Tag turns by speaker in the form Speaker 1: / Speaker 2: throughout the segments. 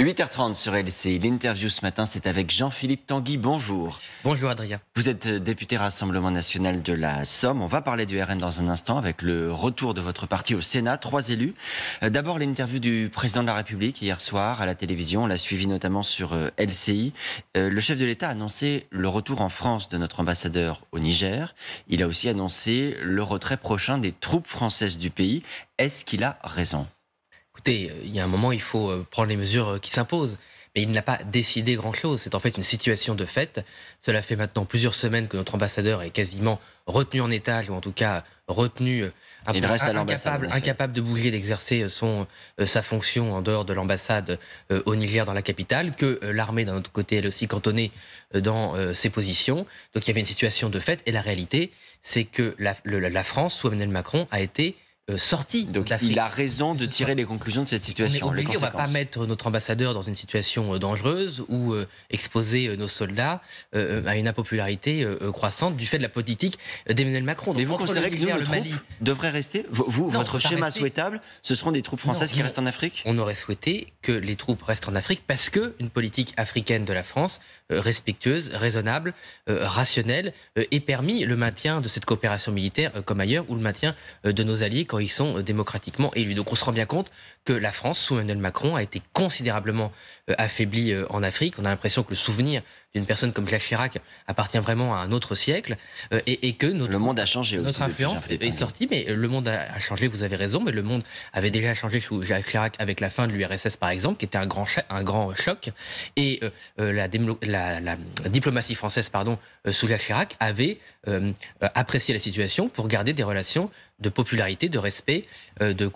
Speaker 1: 8h30 sur LCI. L'interview ce matin, c'est avec Jean-Philippe Tanguy. Bonjour. Bonjour Adrien. Vous êtes euh, député Rassemblement national de la Somme. On va parler du RN dans un instant avec le retour de votre parti au Sénat. Trois élus. Euh, d'abord l'interview du président de la République hier soir à la télévision. On l'a suivi notamment sur euh, LCI. Le chef de l'État a annoncé le retour en France de notre ambassadeur au Niger. Il a aussi annoncé le
Speaker 2: retrait prochain des troupes françaises du pays. Est-ce qu'il a raison écoutez, il y a un moment, il faut euh, prendre les mesures euh, qui s'imposent. Mais il n'a pas décidé grand-chose. C'est en fait une situation de fait. Cela fait maintenant plusieurs semaines que notre ambassadeur est quasiment retenu en étage, ou en tout cas retenu, euh, incapable, incapable de bouger, d'exercer son, sa fonction en dehors de l'ambassade au Niger, dans la capitale, que l'armée, d'un autre côté, elle aussi cantonnée dans ses positions. Donc il y avait une situation de fait. Et la réalité, c'est que la, la France, sous Emmanuel Macron, a été euh, sorti Donc il a
Speaker 1: raison de tirer les conclusions de cette situation. On ne va pas
Speaker 2: mettre notre ambassadeur dans une situation euh, dangereuse ou euh, exposer nos soldats à une impopularité croissante du fait de la politique d'Emmanuel Macron. Mais vous considérez que nous, nos troupes rester Vous,
Speaker 1: votre schéma souhaitable, ce seront des troupes françaises qui restent en Afrique
Speaker 2: On aurait souhaité que les troupes restent en Afrique parce que une politique africaine de la France respectueuse, raisonnable, rationnelle, ait permis le maintien de cette coopération militaire comme ailleurs ou le maintien de nos alliés quand ils sont euh, démocratiquement élus. Donc on se rend bien compte que la France, sous Emmanuel Macron, a été considérablement euh, affaiblie euh, en Afrique. On a l'impression que le souvenir d'une personne comme Jacques Chirac appartient vraiment à un autre siècle et, que notre, le monde a changé notre influence est sortie mais le monde a, changé vous avez raison mais le monde avait déjà changé sous Jacques Chirac avec la fin de l'URSS par exemple qui était un grand un grand choc et la, diplomatie française pardon sous Jacques Chirac avait apprécié la situation pour garder des relations de popularité, de respect, euh, de,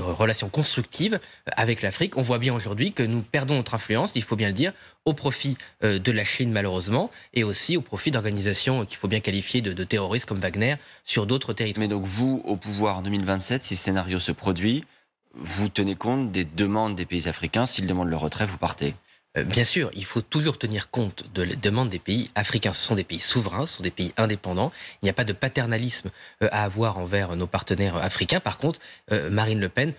Speaker 2: relations constructives avec l'Afrique. On voit bien aujourd'hui que nous perdons notre influence, il faut bien le dire, au profit euh, de la Chine malheureusement, et aussi au profit d'organisations qu'il faut bien qualifier de, de, terroristes comme Wagner sur d'autres territoires. Mais donc vous, au pouvoir en 2027, si ce scénario se produit, vous tenez compte des demandes des pays africains. S'ils demandent le retrait, vous partez. Euh, bien sûr, il faut toujours tenir compte de la des pays africains. Ce sont des pays souverains, ce sont des pays indépendants. Il n'y a pas de paternalisme euh, à avoir envers nos partenaires euh, africains. Par contre, Marine Le Pen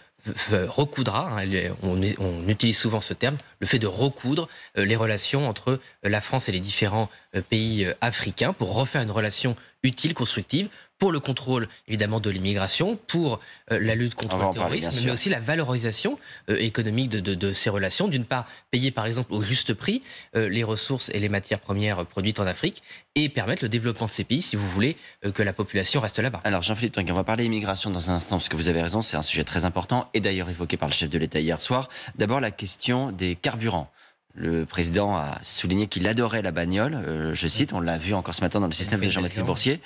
Speaker 2: recoudra, hein, on, utilise souvent ce terme, le fait de recoudre les relations entre la France et les différents pays africains pour refaire une relation utile, constructive, pour le contrôle évidemment de l'immigration, pour euh, la lutte contre le terrorisme, mais aussi la valorisation euh, économique de, ces relations. D'une part, payer par exemple au juste prix euh, les ressources et les matières premières produites en Afrique et permettre le développement de ces pays si vous voulez que la population reste là-bas. Alors
Speaker 1: Jean-Philippe on va parler immigration dans un instant parce que vous avez raison, c'est un sujet très important et d'ailleurs évoqué par le chef de l'État hier soir. D'abord la question des carburants. Le président a souligné qu'il adorait la bagnole, euh, je cite, on l'a vu encore ce matin dans le système de Jean-Baptiste Boursier.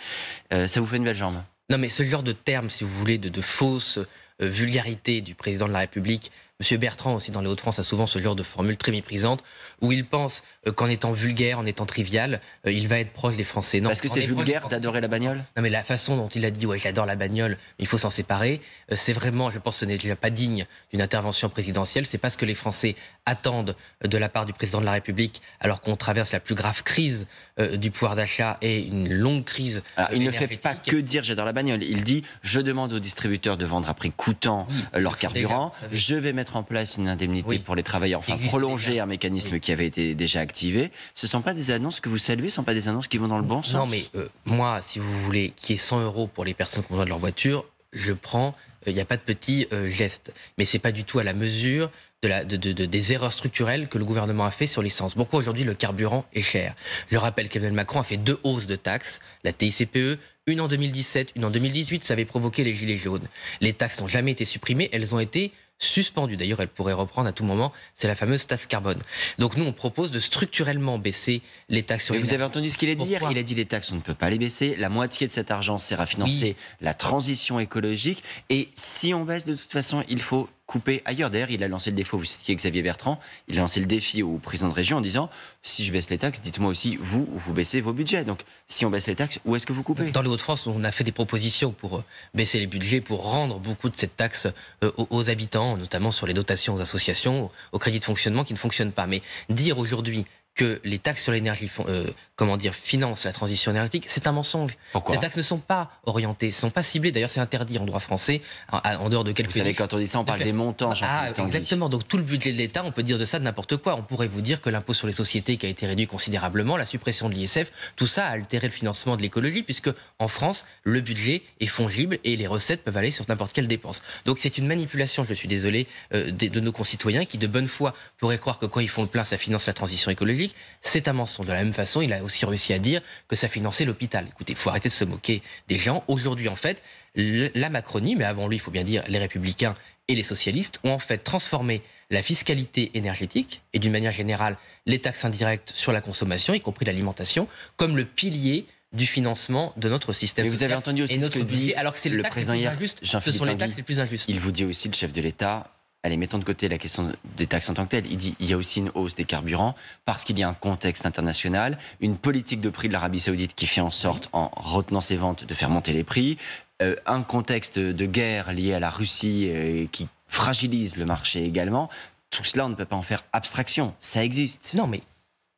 Speaker 1: Euh, ça vous fait une belle jambe Non
Speaker 2: mais ce genre de terme, si vous voulez, de, de fausse euh, vulgarité du président de la République M. Bertrand aussi dans les Hauts-de-France a souvent ce genre de formule très méprisante où il pense euh, qu'en étant vulgaire, en étant trivial, euh, il va être proche des Français. Non, Parce que c'est vulgaire
Speaker 1: d'adorer la bagnole
Speaker 2: Non, mais la façon dont il a dit, ouais, j'adore la bagnole, il faut s'en séparer, euh, c'est vraiment, je pense, ce n'est déjà pas digne d'une intervention présidentielle. C'est pas ce que les Français attendent de la part du président de la République alors qu'on traverse la plus grave crise du pouvoir d'achat et une longue crise. Ah, il ne fait
Speaker 1: pas que dire j'adore la bagnole. Il dit, je demande aux distributeurs de vendre à prix coûtant leur carburant. je vais mettre en place une indemnité pour les travailleurs, enfin prolonger un mécanisme qui avait été déjà activé. Ce ne sont pas des
Speaker 2: annonces que vous saluez, ce ne sont pas des annonces qui vont dans le bon sens. Non, mais euh, moi, si vous voulez, qui est 100 euros pour les personnes qui ont besoin de leur voiture, je prends. Il euh, n'y a pas de petit euh, geste. Mais ce n'est pas du tout à la mesure de la, des erreurs structurelles que le gouvernement a fait sur l'essence. Pourquoi aujourd'hui le carburant est cher Je rappelle qu'Emmanuel Macron a fait deux hausses de taxes, la TICPE, une en 2017, une en 2018, ça avait provoqué les gilets jaunes. Les taxes n'ont jamais été supprimées, elles ont été suspendue. D'ailleurs, elle pourrait reprendre à tout moment. C'est la fameuse taxe carbone. Donc nous, on propose de structurellement baisser
Speaker 1: les taxes sur vous avez entendu ce qu'il a dit hier Il a dit les taxes, on ne peut pas les baisser. La moitié de cet argent sert à financer la transition écologique. Et si on baisse, de toute façon, il faut couper ailleurs. D'ailleurs, il a lancé le défaut, vous citiez Xavier Bertrand, il a lancé le défi au président de région en disant si je baisse les taxes, dites-moi
Speaker 2: aussi, vous, vous baissez vos budgets. Donc, si on baisse les taxes, où est-ce que vous coupez Dans le Hauts-de-France, on a fait des propositions pour euh, baisser les budgets, pour rendre beaucoup de cette taxe euh, aux habitants, notamment sur les dotations aux associations, aux crédits de fonctionnement qui ne fonctionnent pas. Mais dire aujourd'hui que les taxes sur l'énergie euh, comment dire, finance la transition énergétique, c'est un mensonge. Pourquoi Ces taxes ne sont pas orientées, ne sont pas ciblées. D'ailleurs, c'est interdit en droit français, en dehors de quelques... Vous savez, quand on dit ça, on parle des montants. Ah, exactement. Donc tout le budget de l'État, on peut dire de ça de n'importe quoi. On pourrait vous dire que l'impôt sur les sociétés qui a été réduit considérablement, la suppression de l'ISF, tout ça a altéré le financement de l'écologie, puisque en France, le budget est fongible et les recettes peuvent aller sur n'importe quelle dépense. Donc c'est une manipulation, je suis désolé, euh, de, de, nos concitoyens qui, de bonne foi, pourraient croire que quand ils font le plein, ça finance la transition écologique. C'est un mensonge. De la même façon, il a aussi réussi à dire que ça finançait l'hôpital. Écoutez, il faut arrêter de se moquer des gens. Aujourd'hui, en fait, la Macronie, mais avant lui, il faut bien dire les républicains et les socialistes, ont en fait transformé la fiscalité énergétique et d'une manière générale les taxes indirectes sur la consommation, y compris l'alimentation, comme le pilier du financement de notre système. Mais vous avez entendu aussi ce que dit alors que c'est le, président hier, jean ce sont les taxes
Speaker 1: les plus injustes. Il vous dit aussi, le chef de l'État, Allez, mettons de côté la question des taxes en tant que telles. Il dit il y a aussi une hausse des carburants parce qu'il y a un contexte international, une politique de prix de l'Arabie saoudite qui fait en sorte, en retenant ses ventes, de faire monter les prix, euh, un contexte de guerre lié à la Russie euh, qui fragilise le marché également.
Speaker 2: Tout cela, on ne peut pas en faire abstraction. Ça existe. Non, mais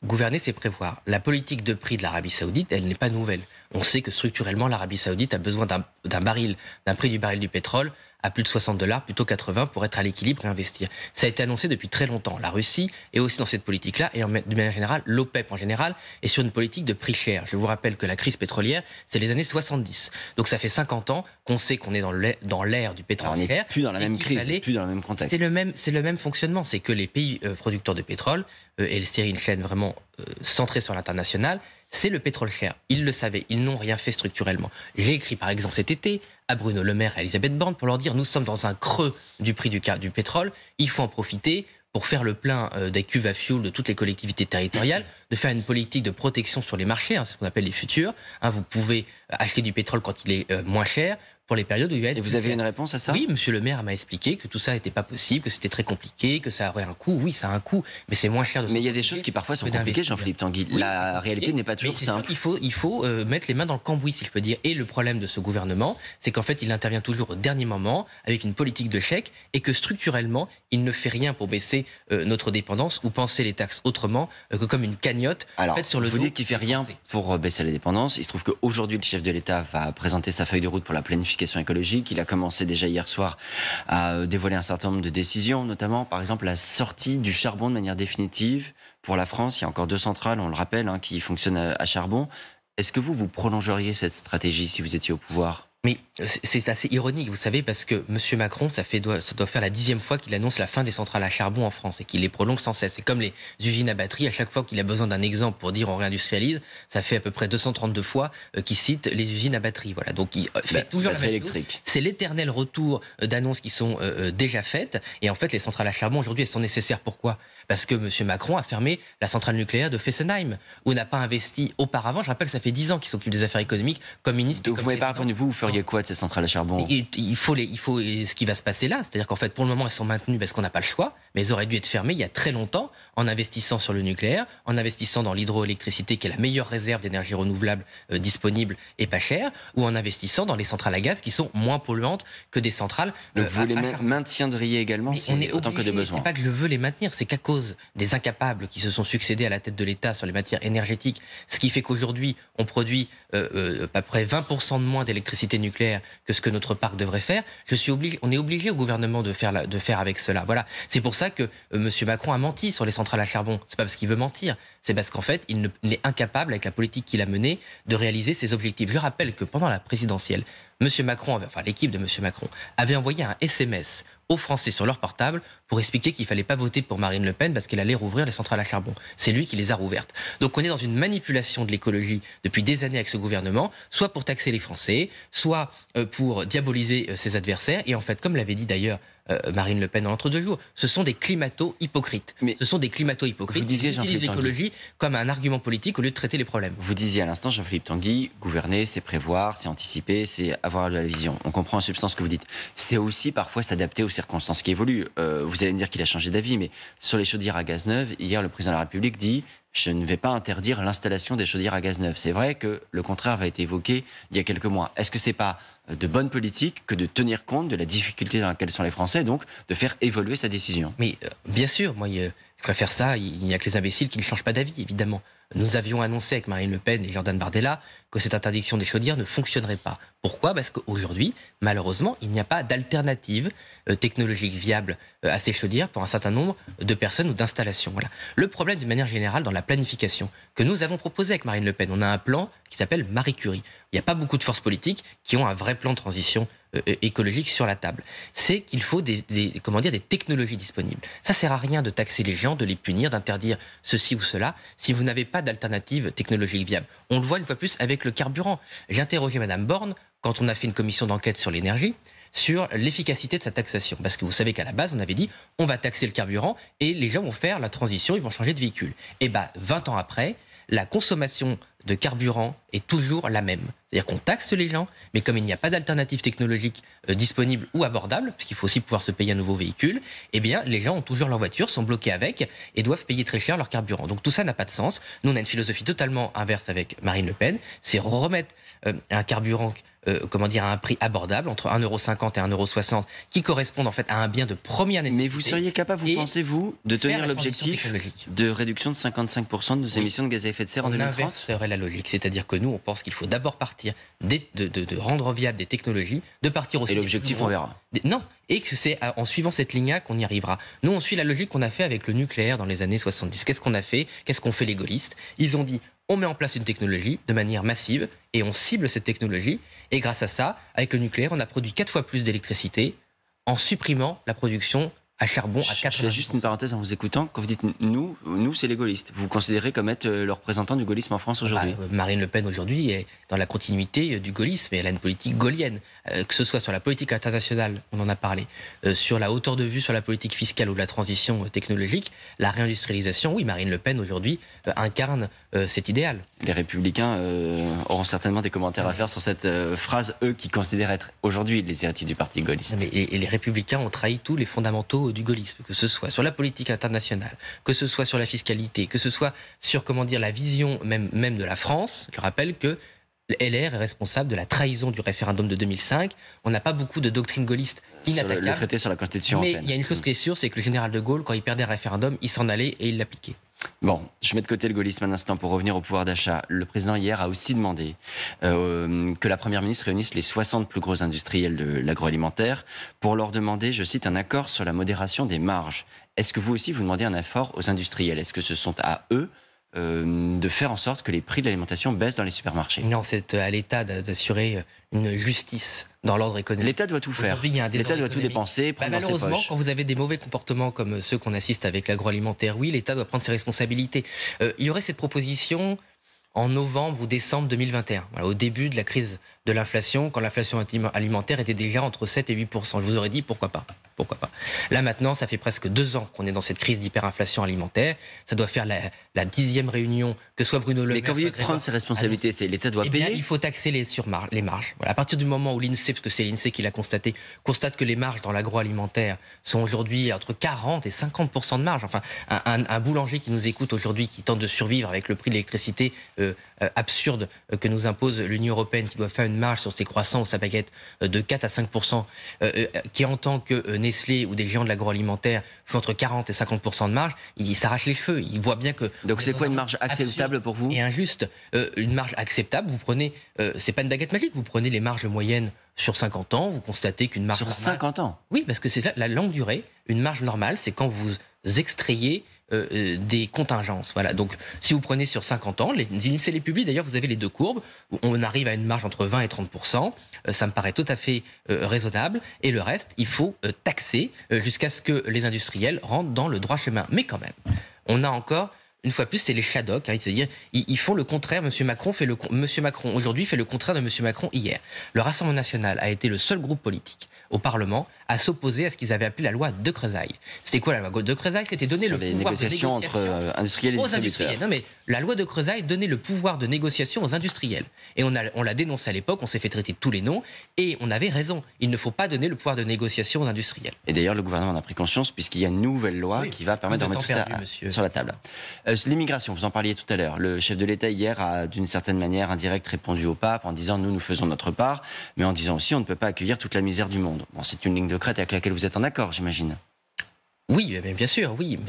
Speaker 2: gouverner, c'est prévoir. La politique de prix de l'Arabie saoudite, elle n'est pas nouvelle. On sait que structurellement, l'Arabie saoudite a besoin d'un baril, d'un prix du baril du pétrole à plus de 60 dollars, plutôt 80 pour être à l'équilibre et investir. Ça a été annoncé depuis très longtemps. La Russie est aussi dans cette politique-là et en, de manière générale, l'OPEP en général est sur une politique de prix cher. Je vous rappelle que la crise pétrolière, c'est les années 70. Donc ça fait 50 ans qu'on sait qu'on est dans l'ère du pétrole on plus dans la même crise, fallait... plus dans le même contexte. C'est le même, fonctionnement. C'est que les pays euh, producteurs de pétrole euh, et le une chaîne vraiment euh, centrée sur l'international c'est le pétrole cher. Ils le savaient, ils n'ont rien fait structurellement. J'ai écrit par exemple cet été à Bruno Le Maire et à Elisabeth Borne pour leur dire nous sommes dans un creux du prix du, du pétrole, il faut en profiter pour faire le plein euh, des cuves à fuel de toutes les collectivités territoriales, de faire une politique de protection sur les marchés, hein, c'est ce qu'on appelle les futurs. Hein, vous pouvez euh, acheter du pétrole quand il est euh, moins cher, pour les périodes où il Et vous avez une réponse à ça Oui, monsieur le maire m'a expliqué que tout ça n'était pas possible, que c'était très compliqué, que ça aurait un coût. Oui, ça a un coût, mais c'est moins cher de Mais il y a des choses qui parfois sont compliquées, Jean-Philippe Tanguy. la réalité n'est pas toujours simple. il faut, il faut euh, mettre les mains dans le cambouis, si je peux dire. Et le problème de ce gouvernement, c'est qu'en fait, il intervient toujours au dernier moment avec une politique de chèque et que structurellement, il ne fait rien pour baisser euh, notre dépendance ou penser les taxes autrement euh, que comme une cagnotte. Alors, en fait, sur le vous dites qu'il fait rien
Speaker 1: pour baisser la dépendance. Il se trouve qu'aujourd'hui, le chef de l'État va présenter sa feuille de route pour la planification question écologique. Il a commencé déjà hier soir à euh, dévoiler un certain nombre de décisions, notamment par exemple la sortie du charbon de manière définitive. Pour la France, il y a encore deux centrales, on le rappelle, hein, qui
Speaker 2: fonctionnent euh, à charbon. Est-ce que vous, vous prolongeriez cette stratégie si vous étiez au pouvoir mais euh, c'est assez ironique, vous savez, parce que M. Macron, ça, fait, doit, faire la dixième fois qu'il annonce la fin des centrales à charbon en France et qu'il les prolonge sans cesse. Et comme les usines à batterie, à chaque fois qu'il a besoin d'un exemple pour dire on réindustrialise, ça fait à peu près 232 fois euh, qu'il cite les usines à batterie. Voilà, donc il euh, fait toujours la même électrique. C'est l'éternel retour d'annonces qui sont déjà faites. Et en fait, les centrales à charbon aujourd'hui, elles sont nécessaires. Pourquoi parce que M. Macron a fermé la centrale nucléaire de Fessenheim, où n'a pas investi auparavant. Je rappelle que ça fait 10 ans qu'il s'occupe des affaires économiques comme ministre. Donc, vous pouvez pas vous, vous feriez quoi de ces centrales à charbon il, faut les, il faut ce qui va se passer là. C'est-à-dire qu'en fait, pour le moment, elles sont maintenues parce qu'on n'a pas le choix, mais elles auraient dû être fermées il y a très longtemps en investissant sur le nucléaire, en investissant dans l'hydroélectricité, qui est la meilleure réserve d'énergie renouvelable euh, disponible et pas chère, ou en investissant dans les centrales à gaz qui sont moins polluantes que des centrales. Donc euh, vous les maintiendriez également autant que de pas que je veux les maintenir, c'est qu'à des incapables qui se sont succédés à la tête de l'État sur les matières énergétiques, ce qui fait qu'aujourd'hui, on produit euh, euh, à peu près 20% de moins d'électricité nucléaire que ce que notre parc devrait faire, je suis obligé, on est obligé au gouvernement de faire, de faire avec cela. Voilà. C'est pour ça que euh, M. Macron a menti sur les centrales à charbon. C'est pas parce qu'il veut mentir, c'est parce qu'en fait, il, n'est est incapable, avec la politique qu'il a menée, de réaliser ses objectifs. Je rappelle que pendant la présidentielle, M. Macron, enfin l'équipe de M. Macron, avait envoyé un SMS aux Français sur leur portable pour expliquer qu'il ne fallait pas voter pour Marine Le Pen parce qu'elle allait rouvrir les centrales à charbon. C'est lui qui les a rouvertes. Donc on est dans une manipulation de l'écologie depuis des années avec ce gouvernement, soit pour taxer les Français, soit euh, pour diaboliser euh, ses adversaires. Et en fait, comme l'avait dit d'ailleurs euh, Marine Le Pen en entre deux jours. Ce sont des climato-hypocrites. Ce sont des climato-hypocrites qui utilisent l'écologie comme un argument politique au lieu de traiter les problèmes. Vous disiez à l'instant, Jean-Philippe
Speaker 1: Tanguy, gouverner, c'est prévoir, c'est anticiper, c'est avoir de la vision. On comprend en substance ce que vous dites. C'est aussi parfois s'adapter aux circonstances qui évoluent. Euh, vous allez me dire qu'il a changé d'avis, mais sur les chaudières à Gazneuve, hier, le président de la République dit je ne vais pas interdire l'installation des chaudières à gaz neuf. C'est vrai que le contraire va été évoqué il y a quelques mois. Est-ce que c'est pas euh, de bonne politique que de tenir compte de la difficulté dans laquelle sont les Français, donc de faire évoluer sa décision Mais
Speaker 2: euh, bien sûr, moi euh, je préfère ça. Il n'y a que les imbéciles qui ne changent pas d'avis, évidemment. Nous avions annoncé avec Marine Le Pen et Jordan Bardella que cette interdiction des chaudières ne fonctionnerait pas. Pourquoi Parce qu'aujourd'hui, malheureusement, il n'y a pas d'alternative euh, technologique viable euh, à ces chaudières pour un certain nombre de personnes ou d'installations. Voilà. Le problème, d'une manière générale, dans la planification que nous avons proposé avec Marine Le Pen, on a un plan qui s'appelle Marie Curie. Il n'y a pas beaucoup de forces politiques qui ont un vrai plan de transition euh, écologique sur la table. C'est qu'il faut des, comment dire, des technologies disponibles. Ça ne sert à rien de taxer les gens, de les punir, d'interdire ceci ou cela, si vous n'avez pas d'alternative technologique viable. On le voit une fois plus avec le carburant. J'ai interrogé Madame Borne quand on a fait une commission d'enquête sur l'énergie sur l'efficacité de sa taxation. Parce que vous savez qu'à la base, on avait dit on va taxer le carburant et les gens vont faire la transition, ils vont changer de véhicule. Et eh bien, 20 ans après, la consommation de carburant est toujours la même. C'est-à-dire qu'on taxe les gens, mais comme il n'y a pas d'alternative technologique euh, disponible ou abordable, puisqu'il qu'il faut aussi pouvoir se payer un nouveau véhicule, eh bien, les gens ont toujours leur voiture, sont bloqués avec et doivent payer très cher leur carburant. Donc tout ça n'a pas de sens. Nous, on a une philosophie totalement inverse avec Marine Le Pen. C'est remettre euh, un carburant euh, comment dire, à un prix abordable, entre 1,50€ et 1,60€, qui correspondent en fait à un bien de première nécessité. Mais vous seriez capable, vous
Speaker 1: pensez, vous, de tenir l'objectif
Speaker 2: de réduction de 55% de nos émissions de gaz à effet de serre en 2030 serait la logique. C'est-à-dire que nous, on pense qu'il faut d'abord partir de, rendre viable des technologies, de partir aussi. Et l'objectif, on verra. non, et que c'est euh, en suivant cette ligne-là qu'on y arrivera. Nous, on suit la logique qu'on a fait avec le nucléaire dans les années 70. Qu'est-ce qu'on a fait Qu'est-ce qu'ont fait les gaullistes Ils ont dit on met en place une technologie de manière massive et on cible cette technologie. Et grâce à ça, avec le nucléaire, on a produit quatre fois plus d'électricité en supprimant la production à charbon à Je juste une parenthèse en vous écoutant. Quand vous dites
Speaker 1: nous, nous c'est les gaullistes. Vous vous considérez comme être euh, le représentant du gaullisme en
Speaker 2: France aujourd'hui bah, Marine Le Pen aujourd'hui est dans la continuité euh, du gaullisme et elle a une politique gaullienne. Euh, que ce soit sur la politique internationale, on en a parlé, sur la hauteur de vue sur la politique fiscale ou la transition technologique, la réindustrialisation, oui, Marine Le Pen aujourd'hui incarne euh, c'est idéal.
Speaker 1: Les républicains euh, auront certainement des commentaires à faire sur cette euh, phrase, eux qui considèrent être aujourd'hui les héritiers du parti gaulliste.
Speaker 2: et, les républicains ont trahi tous les fondamentaux du gaullisme, que ce soit sur la politique internationale, que ce soit sur la fiscalité, que ce soit sur comment dire la vision même, même de la France. Je rappelle que LR est responsable de la trahison du référendum de 2005. On n'a pas beaucoup de doctrine gaulliste inattaquable. Le traité sur la Constitution Mais il y a une chose qui est sûre, c'est que le général de Gaulle, quand il perdait un référendum, il s'en allait et il l'appliquait.
Speaker 1: Bon, je mets de côté le gaullisme un instant pour revenir au pouvoir d'achat. Le président hier a aussi demandé euh, que la Première ministre réunisse les 60 plus gros industriels de l'agroalimentaire pour leur demander, je cite, un accord sur la modération des marges. Est-ce que vous aussi vous demandez un effort aux industriels Est-ce que ce sont à eux euh, de faire en sorte que les prix de l'alimentation baissent dans les supermarchés.
Speaker 2: Non, c'est euh, à l'État d'assurer euh, une justice dans
Speaker 1: l'ordre économique. L'État doit tout faire. L'État doit tout dépenser. Prendre bah, malheureusement,
Speaker 2: quand vous avez des mauvais comportements comme ceux qu'on assiste avec l'agroalimentaire, oui, l'État doit prendre ses responsabilités. il y aurait cette proposition en novembre ou décembre 2021, au début de la crise de l'inflation, quand l'inflation alimentaire était déjà entre 7 et 8 Je vous aurais dit pourquoi pas pourquoi pas. Là maintenant, ça fait presque deux ans qu'on est dans cette crise d'hyperinflation alimentaire. Ça doit faire la, dixième réunion, que soit Bruno Le Maire. Mais quand vous prendre ses responsabilités, c'est l'État doit eh Bien, il faut taxer les, les marges. à partir du moment où l'INSEE, parce que c'est l'INSEE qui l'a constaté, constate que les marges dans l'agroalimentaire sont aujourd'hui entre 40 et 50 de marge. Enfin, un, boulanger qui nous écoute aujourd'hui, qui tente de survivre avec le prix de l'électricité euh, euh, absurde euh, que nous impose l'Union européenne, qui doit faire une marge sur ses croissants ou sa baguette de 4 à 5 euh, qui entend que Nestlé ou des géants de l'agroalimentaire font entre 40 et 50 de marge, ils s'arrachent les cheveux. Ils voient bien que. Donc c'est quoi une marge acceptable pour vous Et injuste. Euh, une marge acceptable, vous prenez. Euh, c'est pas une baguette magique, vous prenez les marges moyennes sur 50 ans, vous constatez qu'une marge. Sur 50 ans Oui, parce que c'est la, la longue durée. Une marge normale, c'est quand vous extrayez euh, euh, des contingences. Voilà. Donc, si vous prenez sur 50 ans, les, les publie, d'ailleurs, vous avez les deux courbes, on arrive à une marge entre 20 et 30 euh, ça me paraît tout à fait raisonnable, et le reste, il faut taxer jusqu'à ce que les industriels rentrent dans le droit chemin. Mais quand même, on a encore une fois plus, c'est les shadows. Hein. c'est-à-dire, ils, font le contraire. M. Macron Monsieur Macron aujourd'hui fait le contraire de M. Macron hier. Le Rassemblement national a été le seul groupe politique au Parlement à s'opposer à ce qu'ils avaient appelé la loi de Creusaille. C'était quoi la loi de Creusaille C'était donner le pouvoir de négociation entre euh, industriels et aux industriels. Non mais la loi de Creusaille donnait le pouvoir de négociation aux industriels. Et on, a, on l'a dénoncé à l'époque, on s'est fait traiter de tous les noms et on avait raison. Il ne faut pas donner le pouvoir de négociation aux industriels.
Speaker 1: Et d'ailleurs, le gouvernement en a pris conscience puisqu'il y a une nouvelle loi qui va permettre de remettre tout ça sur la table. Euh, l'immigration, vous en parliez tout à l'heure. Le chef de l'État hier a d'une certaine manière indirecte répondu au pape en disant nous nous faisons notre part, mais en disant aussi on ne peut pas accueillir toute la misère du monde c'est une ligne de crête avec laquelle vous êtes en accord, j'imagine.
Speaker 2: Oui, bien sûr, oui.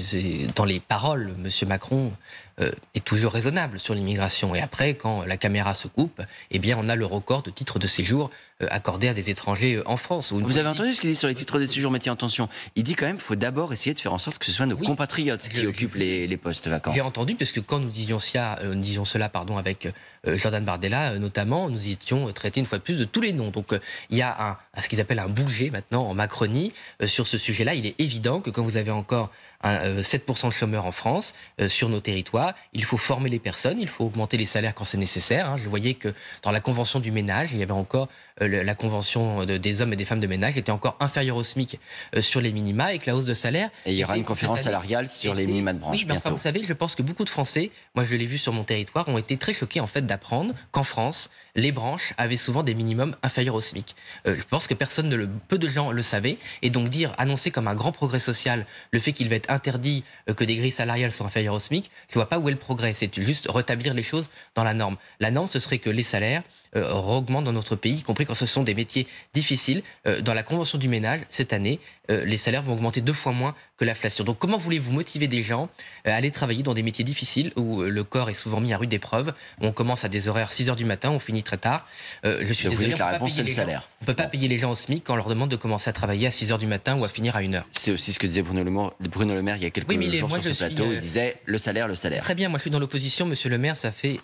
Speaker 2: Dans les paroles, M. Macron euh, est toujours raisonnable sur l'immigration. Et après, quand la caméra se coupe, eh bien, on a le record de titres de séjour euh, accordés à des étrangers euh, en France. Vous avez entendu ce qu'il dit sur les titres de séjour métier en tension Il dit quand même qu'il faut d'abord essayer de faire en sorte que
Speaker 1: ce soit nos compatriotes qui occupent les, postes vacants. J'ai
Speaker 2: entendu, parce que quand nous disions, cela, nous disions cela pardon, avec Jordan Bardella, notamment, nous y étions traités une fois de plus de tous les noms. Donc il y a un, ce qu'ils appellent un bouger maintenant en Macronie sur ce sujet-là. Il est évident que quand vous avez encore 7% euh, de chômeurs en France euh, sur nos territoires. Il faut former les personnes, il faut augmenter les salaires quand c'est nécessaire. Hein. Je voyais que dans la convention du ménage, il y avait encore euh, la convention des hommes et des femmes de ménage était encore inférieure au SMIC sur les minima et que la hausse de salaire. Et il y aura une conférence salariale
Speaker 1: sur les minima de branche. Oui, mais vous
Speaker 2: savez, je pense que beaucoup de Français, moi je l'ai vu sur mon territoire, ont été très choqués en fait d'apprendre qu'en France, les branches avaient souvent des minimums inférieurs au SMIC. je pense que personne ne le, peu de gens le savaient et donc dire annoncer comme un grand progrès social le fait qu'il va être interdit euh, que des grilles salariales soient inférieures au SMIC, je ne vois pas où est le progrès. C'est juste rétablir les choses dans la norme. La norme, ce serait que les salaires euh, augmente dans notre pays, y compris quand ce sont des métiers difficiles. Euh, dans la convention du ménage, cette année, euh, les salaires vont augmenter deux fois moins que l'inflation. Donc comment voulez-vous motiver des gens euh, à aller travailler dans des métiers difficiles où le corps est souvent mis à rude épreuve On commence à des horaires 6 heures du matin, on finit très tard. je suis désolé, on ne peut pas payer les gens au SMIC quand on leur demande de commencer à travailler à 6 heures du matin ou à finir à 1 heure. C'est aussi ce
Speaker 1: que disait Bruno Le Maire, Bruno le Maire
Speaker 2: il y a quelques oui, mais jours sur ce plateau. il disait le salaire, le salaire. Très bien, moi je suis dans l'opposition. Monsieur Le Maire, ça fait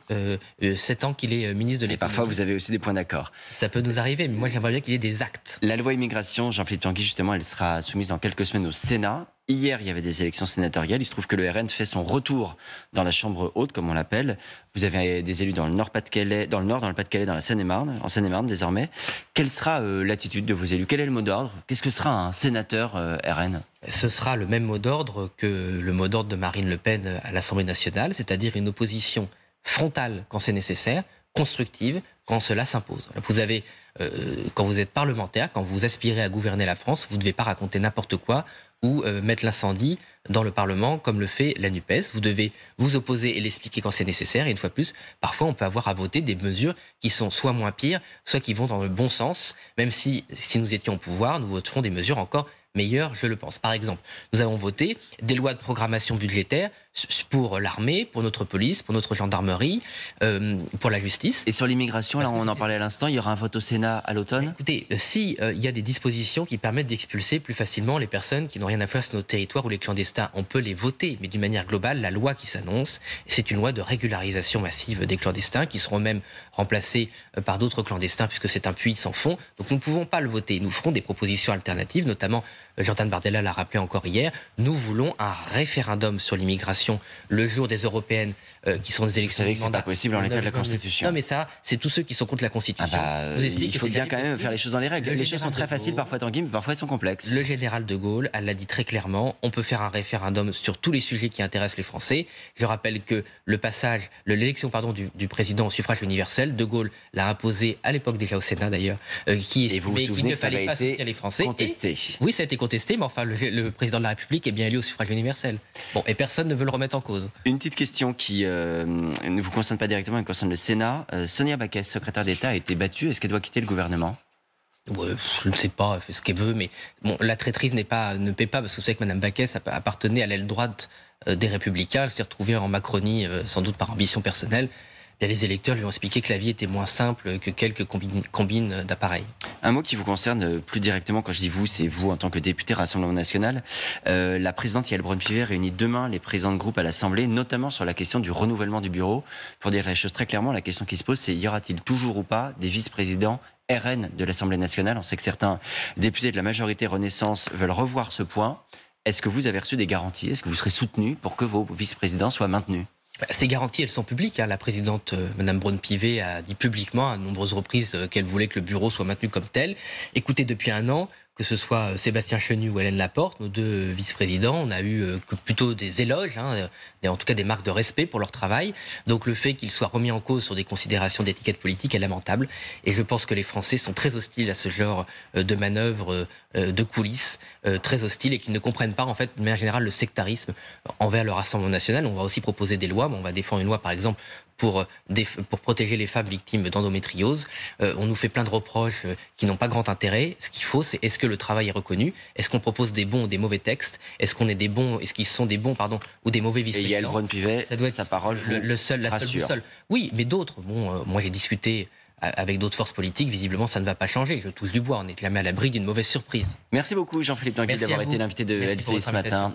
Speaker 2: 7 ans qu'il est ministre de l'économie avez aussi des points d'accord. Ça peut nous arriver, mais moi j'aimerais bien qu'il y ait des actes.
Speaker 1: La loi immigration, Jean-Philippe Tanguy, justement, elle sera soumise dans quelques semaines au Sénat. Hier, il y avait des élections sénatoriales. Il se trouve que le RN fait son retour dans la Chambre haute, comme on l'appelle. Vous avez des élus dans le Nord-Pas-de-Calais, dans le Nord, dans le Pas-de-Calais, dans la Seine-et-Marne, en Seine-et-Marne désormais. Quelle sera euh, l'attitude
Speaker 2: de vos élus Quel est le mot d'ordre Qu'est-ce que sera un sénateur euh, RN Ce sera le même mot d'ordre que le mot d'ordre de Marine Le Pen à l'Assemblée nationale, c'est-à-dire une opposition frontale quand c'est nécessaire, constructive, quand cela s'impose. Vous avez, euh, quand vous êtes parlementaire, quand vous aspirez à gouverner la France, vous ne devez pas raconter n'importe quoi ou euh, mettre l'incendie dans le Parlement comme le fait la NUPES. Vous devez vous opposer et l'expliquer quand c'est nécessaire. Et une fois plus, parfois on peut avoir à voter des mesures qui sont soit moins pires, soit qui vont dans le bon sens, même si si nous étions au pouvoir, nous voterons des mesures encore meilleures, je le pense. Par exemple, nous avons voté des lois de programmation budgétaire pour l'armée, pour notre police, pour notre gendarmerie, euh, pour la justice. Et sur l'immigration, là, on en parlait à l'instant, il y aura un vote au Sénat à l'automne Écoutez, euh, s'il euh, y a des dispositions qui permettent d'expulser plus facilement les personnes qui n'ont rien à faire sur nos territoires ou les clandestins, on peut les voter. Mais d'une manière globale, la loi qui s'annonce, c'est une loi de régularisation massive des clandestins qui seront même remplacés par d'autres clandestins puisque c'est un puits sans fond. Donc nous ne pouvons pas le voter. Nous ferons des propositions alternatives, notamment Jordan Bardella l'a rappelé encore hier, nous voulons un référendum sur l'immigration le jour des européennes euh, qui sont des élections. C'est pas possible en l'état de la Constitution. Non, mais ça, c'est tous ceux qui sont contre la Constitution. Ah bah, il faut bien quand même faire les choses dans les règles. les choses sont très faciles, parfois mais parfois elles sont complexes. Le général de Gaulle, elle l'a dit très clairement, on peut faire un référendum sur tous les sujets qui intéressent les Français. Je rappelle que le passage, l'élection pardon du, président au suffrage universel, de Gaulle l'a imposé à l'époque déjà au Sénat d'ailleurs, euh, qui estimait qu'il ne fallait pas soutenir les Français. Contesté. oui, ça a été mais enfin, le, président de la République est bien élu au suffrage universel. Bon, et personne ne veut le remettre en cause.
Speaker 1: Une petite question qui euh, ne vous concerne pas directement, mais concerne le Sénat. Euh, Sonia Baquet, secrétaire d'État, a été battue. Est-ce qu'elle doit quitter le gouvernement
Speaker 2: je ne sais pas, elle fait ce qu'elle veut, mais bon, la traîtrise n'est pas, ne paie pas, parce que vous savez que Mme Baquet appartenait à l'aile droite euh, des Républicains. Elle s'est retrouvée en Macronie, sans doute par ambition personnelle. Ben, les électeurs lui ont expliqué que la vie était moins simple que quelques combines, d'appareils.
Speaker 1: Un mot qui vous concerne euh, plus directement, quand je dis vous, c'est vous en tant que député Rassemblement National. Euh, la présidente Yael brun pivet réunit demain les présidents de groupe à l'Assemblée, notamment sur la question du renouvellement du bureau. Pour dire les choses très clairement, la question qui se pose, c'est y aura-t-il toujours ou pas des vice-présidents RN de l'Assemblée nationale. On sait que certains députés de la majorité Renaissance veulent revoir ce point. Est-ce que vous avez reçu des garanties Est-ce que vous serez soutenu pour que
Speaker 2: vos vice-présidents soient maintenus bah, Ces garanties, elles sont publiques. Hein. La présidente, euh, Madame Braun-Pivet, a dit publiquement à nombreuses reprises euh, qu'elle voulait que le bureau soit maintenu comme tel. Écoutez, depuis un an, que ce soit euh, Sébastien Chenu ou Hélène Laporte, nos deux euh, vice-présidents. On a eu euh, plutôt des éloges, hein, en tout cas des marques de respect pour leur travail. Donc le fait qu'ils soient remis en cause sur des considérations d'étiquette politique est lamentable. Et je pense que les Français sont très hostiles à ce genre de manœuvres de coulisses, très hostiles, et qu'ils ne comprennent pas, en fait, de manière générale, le sectarisme envers le Rassemblement national. On va aussi proposer des lois. mais On va défendre une loi, par exemple, pour, euh, pour protéger les femmes victimes d'endométriose. Euh, on nous fait plein de reproches euh, qui n'ont pas grand intérêt. Ce qu'il faut, c'est est-ce que le travail est reconnu Est-ce qu'on propose des bons ou des mauvais textes Est-ce qu'on est des bons Est-ce qu'ils sont des bons pardon ou des mauvais vice Et Yael pivet ça doit être sa parole. Le, seul, la seule, Oui, mais d'autres. Bon, moi j'ai discuté avec d'autres forces politiques, visiblement, ça ne va pas changer. Je touche du bois, on est jamais à l'abri d'une mauvaise surprise.
Speaker 1: Merci beaucoup, Jean-Philippe Tanguy, d'avoir été l'invité de ce matin.